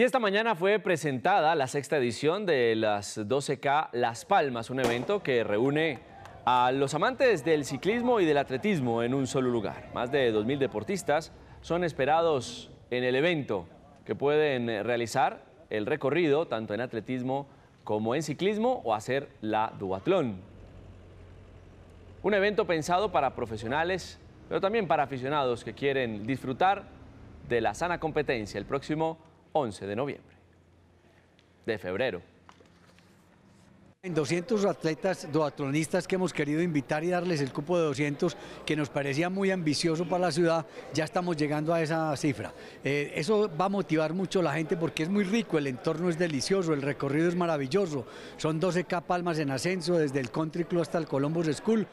Y esta mañana fue presentada la sexta edición de las 12K Las Palmas, un evento que reúne a los amantes del ciclismo y del atletismo en un solo lugar. Más de 2.000 deportistas son esperados en el evento que pueden realizar el recorrido tanto en atletismo como en ciclismo o hacer la duatlón. Un evento pensado para profesionales, pero también para aficionados que quieren disfrutar de la sana competencia el próximo 11 de noviembre, de febrero. En 200 atletas duatlonistas que hemos querido invitar y darles el cupo de 200, que nos parecía muy ambicioso para la ciudad, ya estamos llegando a esa cifra. Eh, eso va a motivar mucho a la gente porque es muy rico, el entorno es delicioso, el recorrido es maravilloso. Son 12K palmas en ascenso, desde el Country Club hasta el Columbus School.